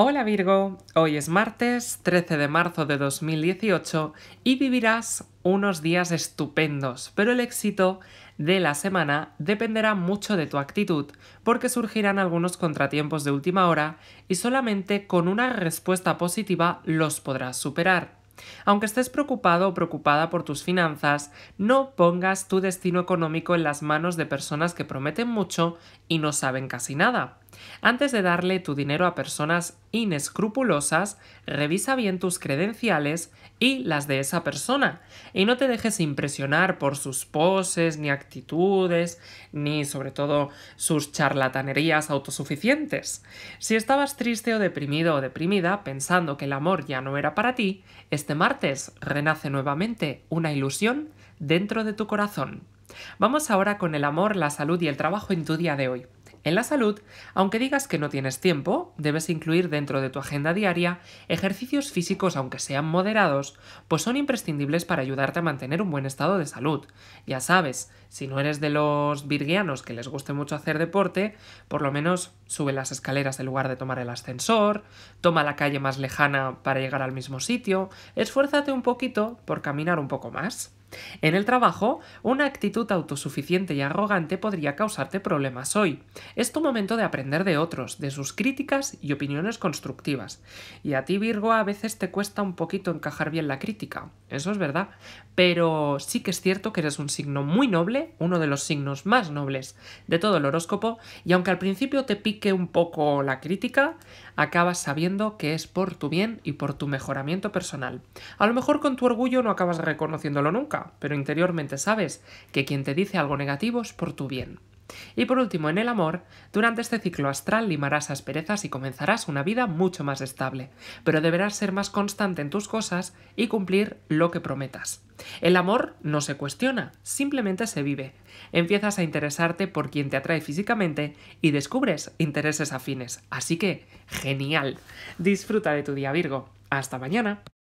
Hola Virgo, hoy es martes 13 de marzo de 2018 y vivirás unos días estupendos, pero el éxito de la semana dependerá mucho de tu actitud, porque surgirán algunos contratiempos de última hora y solamente con una respuesta positiva los podrás superar. Aunque estés preocupado o preocupada por tus finanzas, no pongas tu destino económico en las manos de personas que prometen mucho y no saben casi nada. Antes de darle tu dinero a personas inescrupulosas, revisa bien tus credenciales y las de esa persona, y no te dejes impresionar por sus poses, ni actitudes, ni sobre todo sus charlatanerías autosuficientes. Si estabas triste o deprimido o deprimida pensando que el amor ya no era para ti, este martes renace nuevamente una ilusión dentro de tu corazón. Vamos ahora con el amor, la salud y el trabajo en tu día de hoy. En la salud, aunque digas que no tienes tiempo, debes incluir dentro de tu agenda diaria ejercicios físicos aunque sean moderados, pues son imprescindibles para ayudarte a mantener un buen estado de salud. Ya sabes, si no eres de los virgianos que les guste mucho hacer deporte, por lo menos sube las escaleras en lugar de tomar el ascensor, toma la calle más lejana para llegar al mismo sitio, esfuérzate un poquito por caminar un poco más. En el trabajo, una actitud autosuficiente y arrogante podría causarte problemas hoy. Es tu momento de aprender de otros, de sus críticas y opiniones constructivas. Y a ti, Virgo, a veces te cuesta un poquito encajar bien la crítica, eso es verdad, pero sí que es cierto que eres un signo muy noble, uno de los signos más nobles de todo el horóscopo, y aunque al principio te pique un poco la crítica, acabas sabiendo que es por tu bien y por tu mejoramiento personal. A lo mejor con tu orgullo no acabas reconociéndolo nunca, pero interiormente sabes que quien te dice algo negativo es por tu bien. Y por último, en el amor, durante este ciclo astral limarás asperezas y comenzarás una vida mucho más estable, pero deberás ser más constante en tus cosas y cumplir lo que prometas. El amor no se cuestiona, simplemente se vive. Empiezas a interesarte por quien te atrae físicamente y descubres intereses afines. Así que, genial. Disfruta de tu día Virgo. Hasta mañana.